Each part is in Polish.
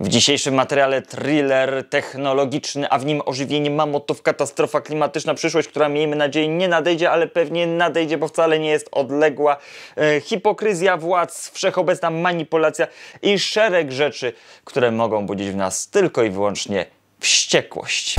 W dzisiejszym materiale thriller technologiczny, a w nim ożywienie mamotów, katastrofa klimatyczna, przyszłość, która miejmy nadzieję nie nadejdzie, ale pewnie nadejdzie, bo wcale nie jest odległa. E, hipokryzja władz, wszechobecna manipulacja i szereg rzeczy, które mogą budzić w nas tylko i wyłącznie wściekłość.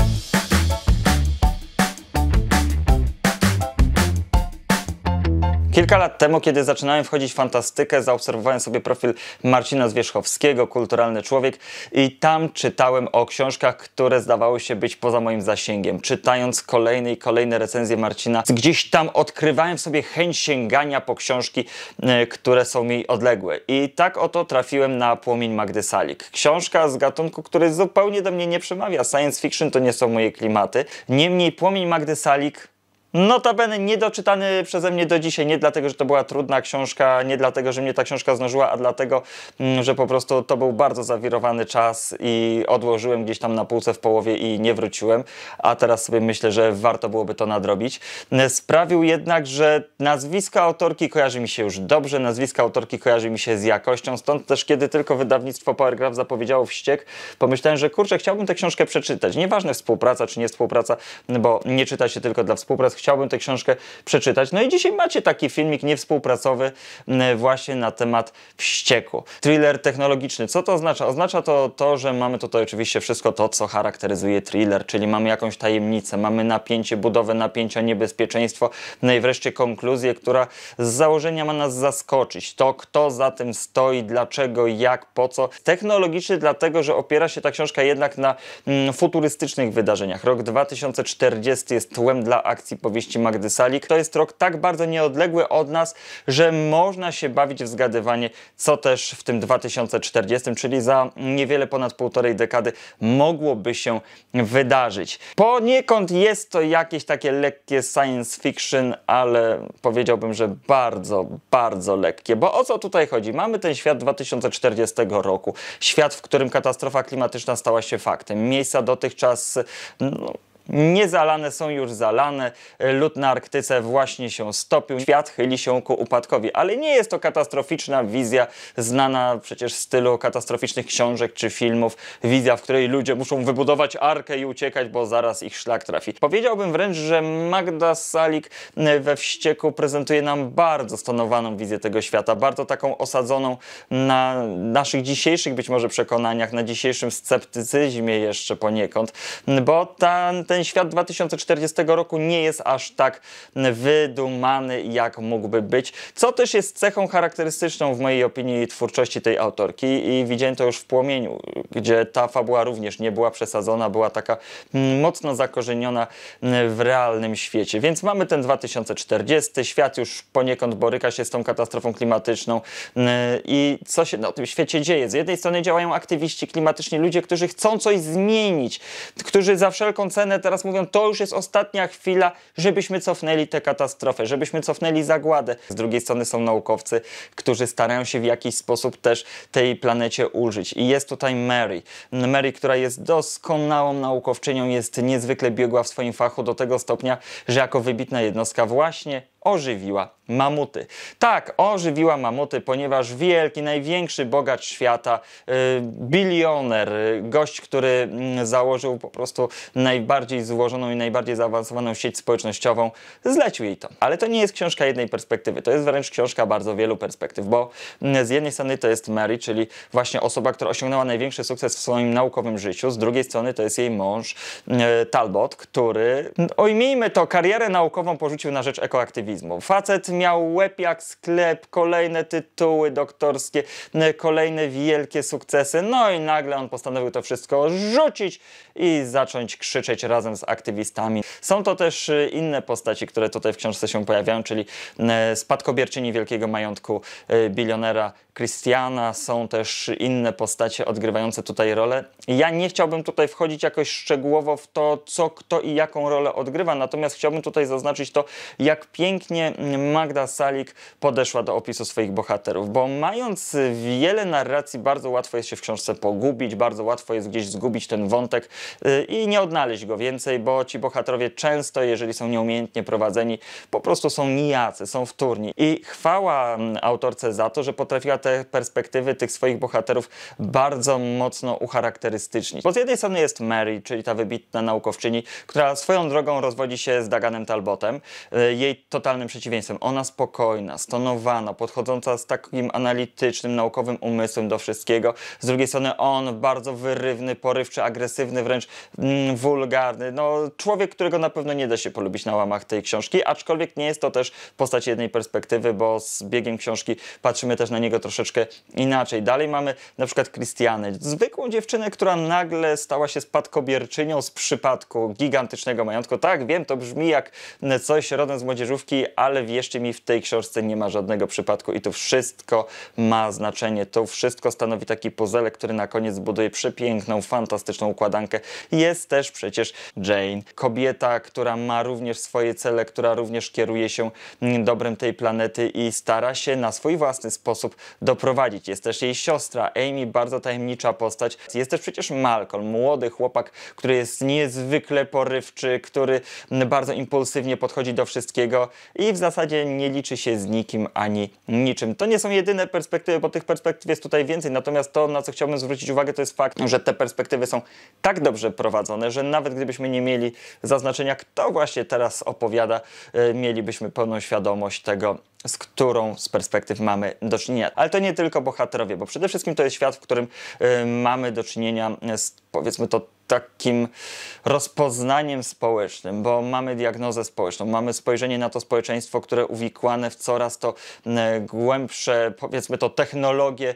Kilka lat temu, kiedy zaczynałem wchodzić w fantastykę, zaobserwowałem sobie profil Marcina Zwierzchowskiego, Kulturalny Człowiek i tam czytałem o książkach, które zdawały się być poza moim zasięgiem. Czytając kolejne i kolejne recenzje Marcina, gdzieś tam odkrywałem w sobie chęć sięgania po książki, e, które są mi odległe. I tak oto trafiłem na Płomień Magdy Salik. Książka z gatunku, który zupełnie do mnie nie przemawia. Science fiction to nie są moje klimaty. Niemniej Płomień Magdy Salik Notabene niedoczytany przeze mnie do dzisiaj, nie dlatego, że to była trudna książka, nie dlatego, że mnie ta książka znużyła, a dlatego, mm, że po prostu to był bardzo zawirowany czas i odłożyłem gdzieś tam na półce w połowie i nie wróciłem, a teraz sobie myślę, że warto byłoby to nadrobić. E, sprawił jednak, że nazwiska autorki kojarzy mi się już dobrze, nazwiska autorki kojarzy mi się z jakością, stąd też kiedy tylko wydawnictwo Powergraph zapowiedziało wściek, pomyślałem, że kurczę, chciałbym tę książkę przeczytać. Nieważne współpraca czy nie współpraca, bo nie czyta się tylko dla współpracy, chciałbym tę książkę przeczytać. No i dzisiaj macie taki filmik niewspółpracowy mm, właśnie na temat wścieku. Thriller technologiczny. Co to oznacza? Oznacza to to, że mamy tutaj oczywiście wszystko to, co charakteryzuje thriller, czyli mamy jakąś tajemnicę, mamy napięcie, budowę napięcia, niebezpieczeństwo, no i wreszcie konkluzję, która z założenia ma nas zaskoczyć. To, kto za tym stoi, dlaczego, jak, po co. Technologiczny dlatego, że opiera się ta książka jednak na mm, futurystycznych wydarzeniach. Rok 2040 jest tłem dla akcji powieści Magdy Salik. To jest rok tak bardzo nieodległy od nas, że można się bawić w zgadywanie, co też w tym 2040, czyli za niewiele ponad półtorej dekady mogłoby się wydarzyć. Poniekąd jest to jakieś takie lekkie science fiction, ale powiedziałbym, że bardzo, bardzo lekkie. Bo o co tutaj chodzi? Mamy ten świat 2040 roku. Świat, w którym katastrofa klimatyczna stała się faktem. Miejsca dotychczas no, niezalane są już zalane. Lód na Arktyce właśnie się stopił. Świat chyli się ku upadkowi, ale nie jest to katastroficzna wizja znana przecież w stylu katastroficznych książek czy filmów. Wizja, w której ludzie muszą wybudować arkę i uciekać, bo zaraz ich szlak trafi. Powiedziałbym wręcz, że Magda Salik e, we wścieku prezentuje nam bardzo stonowaną wizję tego świata, bardzo taką osadzoną na naszych dzisiejszych być może przekonaniach, na dzisiejszym sceptycyzmie jeszcze poniekąd, bo ten, ten ten świat 2040 roku nie jest aż tak wydumany, jak mógłby być, co też jest cechą charakterystyczną w mojej opinii twórczości tej autorki i widziałem to już w Płomieniu, gdzie ta fabuła również nie była przesadzona, była taka mocno zakorzeniona w realnym świecie. Więc mamy ten 2040, świat już poniekąd boryka się z tą katastrofą klimatyczną yy, i co się na tym świecie dzieje? Z jednej strony działają aktywiści klimatyczni, ludzie, którzy chcą coś zmienić, którzy za wszelką cenę te teraz mówią, to już jest ostatnia chwila, żebyśmy cofnęli tę katastrofę, żebyśmy cofnęli zagładę. Z drugiej strony są naukowcy, którzy starają się w jakiś sposób też tej planecie ulżyć. I jest tutaj Mary. Mary, która jest doskonałą naukowczynią, jest niezwykle biegła w swoim fachu do tego stopnia, że jako wybitna jednostka właśnie ożywiła mamuty. Tak, ożywiła mamuty, ponieważ wielki, największy bogacz świata, y, bilioner, y, gość, który mm, założył po prostu najbardziej złożoną i najbardziej zaawansowaną sieć społecznościową, zlecił jej to. Ale to nie jest książka jednej perspektywy, to jest wręcz książka bardzo wielu perspektyw, bo mm, z jednej strony to jest Mary, czyli właśnie osoba, która osiągnęła największy sukces w swoim naukowym życiu, z drugiej strony to jest jej mąż y, Talbot, który, mm, ojmijmy to, karierę naukową porzucił na rzecz ekoaktywizmu aktywizmu. Facet miał łeb jak sklep, kolejne tytuły doktorskie, kolejne wielkie sukcesy, no i nagle on postanowił to wszystko rzucić i zacząć krzyczeć razem z aktywistami. Są to też y, inne postaci, które tutaj w książce się pojawiają, czyli spadkobierczyni wielkiego majątku y, bilionera Christiana, są też inne postacie odgrywające tutaj rolę. Ja nie chciałbym tutaj wchodzić jakoś szczegółowo w to, co kto i jaką rolę odgrywa, natomiast chciałbym tutaj zaznaczyć to, jak pięknie pięknie mm, Magda Salik podeszła do opisu swoich bohaterów, bo mając wiele narracji, bardzo łatwo jest się w książce pogubić, bardzo łatwo jest gdzieś zgubić ten wątek y, i nie odnaleźć go więcej, bo ci bohaterowie często, jeżeli są nieumiejętnie prowadzeni, po prostu są nijacy, są wtórni. I chwała mm, autorce za to, że potrafiła te perspektywy tych swoich bohaterów bardzo mocno ucharakterystycznić. Bo z jednej strony jest Mary, czyli ta wybitna naukowczyni, która swoją drogą rozwodzi się z Daganem Talbotem. Y, jej totalnie totalnym przeciwieństwem. Ona spokojna, stonowana, podchodząca z takim analitycznym, naukowym umysłem do wszystkiego. Z drugiej strony on bardzo wyrywny, porywczy, agresywny, wręcz mm, wulgarny. No, człowiek, którego na pewno nie da się polubić na łamach tej książki, aczkolwiek nie jest to też postać jednej perspektywy, bo z biegiem książki patrzymy też na niego troszeczkę inaczej. Dalej mamy na przykład Christianę, zwykłą dziewczynę, która nagle stała się spadkobierczynią z przypadku gigantycznego majątku. Tak, wiem, to brzmi jak coś rodem z młodzieżówki, ale wierzcie mi, w tej książce nie ma żadnego przypadku i to wszystko ma znaczenie. To wszystko stanowi taki puzelek, który na koniec buduje przepiękną, fantastyczną układankę. Jest też przecież Jane, kobieta, która ma również swoje cele, która również kieruje się dobrem tej planety i stara się na swój własny sposób doprowadzić. Jest też jej siostra Amy, bardzo tajemnicza postać. Jest też przecież Malcolm, młody chłopak, który jest niezwykle porywczy, który bardzo impulsywnie podchodzi do wszystkiego i w zasadzie nie liczy się z nikim ani niczym. To nie są jedyne perspektywy, bo tych perspektyw jest tutaj więcej, natomiast to, na co chciałbym zwrócić uwagę, to jest fakt, że te perspektywy są tak dobrze prowadzone, że nawet gdybyśmy nie mieli zaznaczenia, kto właśnie teraz opowiada, y, mielibyśmy pełną świadomość tego, z którą z perspektyw mamy do czynienia. Ale to nie tylko bohaterowie, bo przede wszystkim to jest świat, w którym y, mamy do czynienia z, powiedzmy to, takim rozpoznaniem społecznym, bo mamy diagnozę społeczną, mamy spojrzenie na to społeczeństwo, które uwikłane w coraz to głębsze, powiedzmy to, technologie,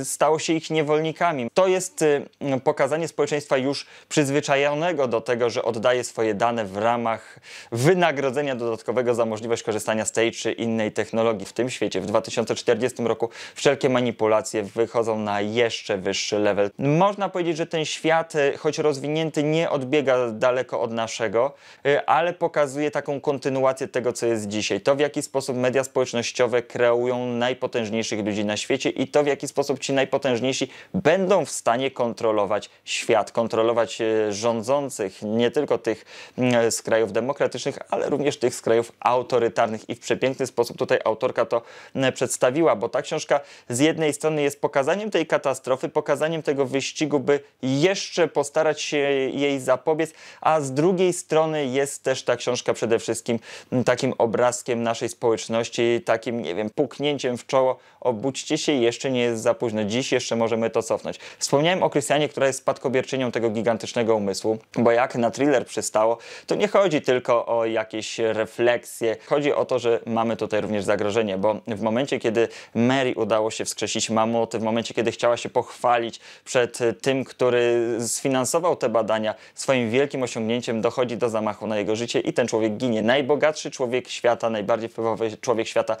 y, stało się ich niewolnikami. To jest y, pokazanie społeczeństwa już przyzwyczajonego do tego, że oddaje swoje dane w ramach wynagrodzenia dodatkowego za możliwość korzystania z tej czy innej technologii. W tym świecie w 2040 roku wszelkie manipulacje wychodzą na jeszcze wyższy level. Można powiedzieć, że ten świat, y, choć rozwinięty nie odbiega daleko od naszego, y, ale pokazuje taką kontynuację tego, co jest dzisiaj. To, w jaki sposób media społecznościowe kreują najpotężniejszych ludzi na świecie i to, w jaki sposób ci najpotężniejsi będą w stanie kontrolować świat, kontrolować y, rządzących, nie tylko tych mm, z krajów demokratycznych, ale również tych z krajów autorytarnych. I w przepiękny sposób tutaj autorka to mm, przedstawiła, bo ta książka z jednej strony jest pokazaniem tej katastrofy, pokazaniem tego wyścigu, by jeszcze postarać starać się e, jej zapobiec, a z drugiej strony jest też ta książka przede wszystkim takim obrazkiem naszej społeczności, takim, nie wiem, puknięciem w czoło, obudźcie się, jeszcze nie jest za późno, dziś jeszcze możemy to cofnąć. Wspomniałem o Krystianie, która jest spadkobierczynią tego gigantycznego umysłu, bo jak na thriller przystało, to nie chodzi tylko o jakieś refleksje, chodzi o to, że mamy tutaj również zagrożenie, bo w momencie, kiedy Mary udało się wskrzesić mamuty, w momencie, kiedy chciała się pochwalić przed e, tym, który sfinansował te badania, swoim wielkim osiągnięciem dochodzi do zamachu na jego życie i ten człowiek ginie. Najbogatszy człowiek świata, najbardziej wpływowy człowiek świata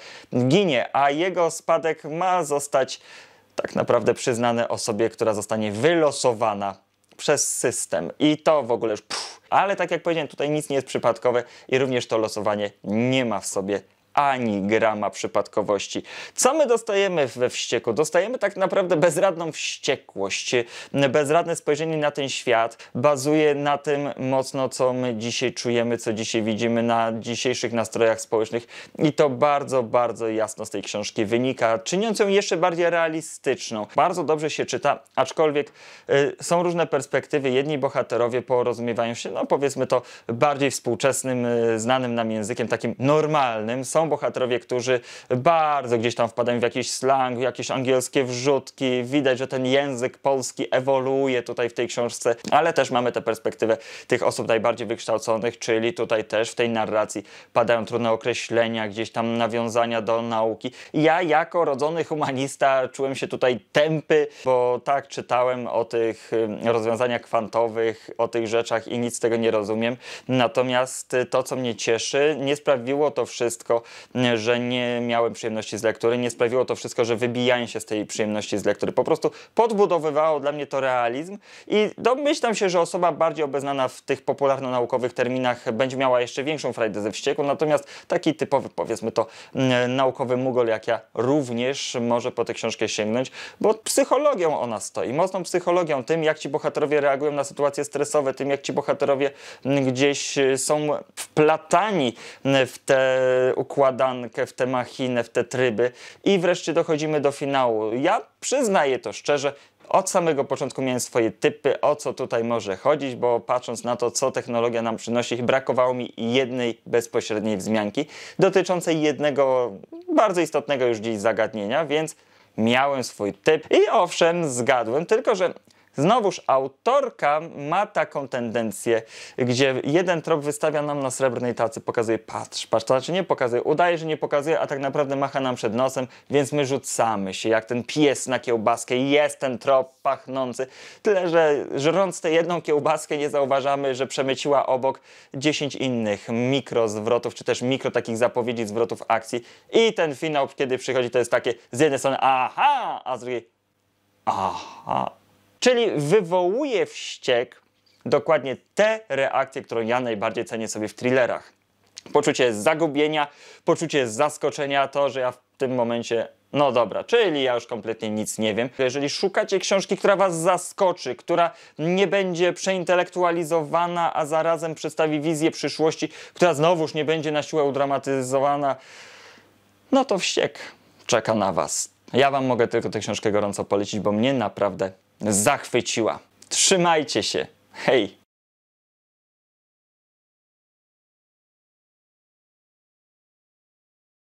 ginie, a jego spadek ma zostać tak naprawdę przyznany osobie, która zostanie wylosowana przez system. I to w ogóle już. Pff. Ale tak jak powiedziałem, tutaj nic nie jest przypadkowe i również to losowanie nie ma w sobie ani grama przypadkowości. Co my dostajemy we wścieku? Dostajemy tak naprawdę bezradną wściekłość. Bezradne spojrzenie na ten świat bazuje na tym mocno, co my dzisiaj czujemy, co dzisiaj widzimy na dzisiejszych nastrojach społecznych i to bardzo, bardzo jasno z tej książki wynika, czyniąc ją jeszcze bardziej realistyczną. Bardzo dobrze się czyta, aczkolwiek y, są różne perspektywy. Jedni bohaterowie porozumiewają się, no powiedzmy to, bardziej współczesnym, y, znanym nam językiem, takim normalnym. Są bohaterowie, którzy bardzo gdzieś tam wpadają w jakiś slang, jakieś angielskie wrzutki. Widać, że ten język polski ewoluuje tutaj w tej książce, ale też mamy tę perspektywę tych osób najbardziej wykształconych, czyli tutaj też w tej narracji padają trudne określenia, gdzieś tam nawiązania do nauki. Ja jako rodzony humanista czułem się tutaj tępy, bo tak czytałem o tych rozwiązaniach kwantowych, o tych rzeczach i nic z tego nie rozumiem. Natomiast y, to, co mnie cieszy, nie sprawiło to wszystko, że nie miałem przyjemności z lektury. Nie sprawiło to wszystko, że wybijałem się z tej przyjemności z lektury. Po prostu podbudowywało dla mnie to realizm i domyślam się, że osoba bardziej obeznana w tych popularno-naukowych terminach będzie miała jeszcze większą frajdę ze wścieku, natomiast taki typowy, powiedzmy to, mm, naukowy mugol jak ja również może po tę książkę sięgnąć, bo psychologią ona stoi, mocną psychologią, tym jak ci bohaterowie reagują na sytuacje stresowe, tym jak ci bohaterowie mm, gdzieś y, są wplatani mm, w te układy układankę, w tę machinę, w te tryby i wreszcie dochodzimy do finału. Ja przyznaję to szczerze, od samego początku miałem swoje typy, o co tutaj może chodzić, bo patrząc na to, co technologia nam przynosi, brakowało mi jednej bezpośredniej wzmianki dotyczącej jednego bardzo istotnego już dziś zagadnienia, więc miałem swój typ i owszem, zgadłem, tylko że Znowuż autorka ma taką tendencję, gdzie jeden trop wystawia nam na srebrnej tacy, pokazuje patrz, patrz, to znaczy nie pokazuje, udaje, że nie pokazuje, a tak naprawdę macha nam przed nosem, więc my rzucamy się jak ten pies na kiełbaskę. Jest ten trop pachnący. Tyle, że żrąc tę jedną kiełbaskę nie zauważamy, że przemyciła obok 10 innych mikrozwrotów, czy też mikro takich zapowiedzi zwrotów akcji. I ten finał, kiedy przychodzi, to jest takie z jednej strony aha, a z drugiej aha. Czyli wywołuje wściek dokładnie te reakcje, które ja najbardziej cenię sobie w thrillerach. Poczucie zagubienia, poczucie zaskoczenia, to, że ja w tym momencie no dobra, czyli ja już kompletnie nic nie wiem. Jeżeli szukacie książki, która Was zaskoczy, która nie będzie przeintelektualizowana, a zarazem przedstawi wizję przyszłości, która znowuż nie będzie na siłę udramatyzowana, no to wściek czeka na Was. Ja Wam mogę tylko tę książkę gorąco polecić, bo mnie naprawdę zachwyciła. Trzymajcie się. Hej!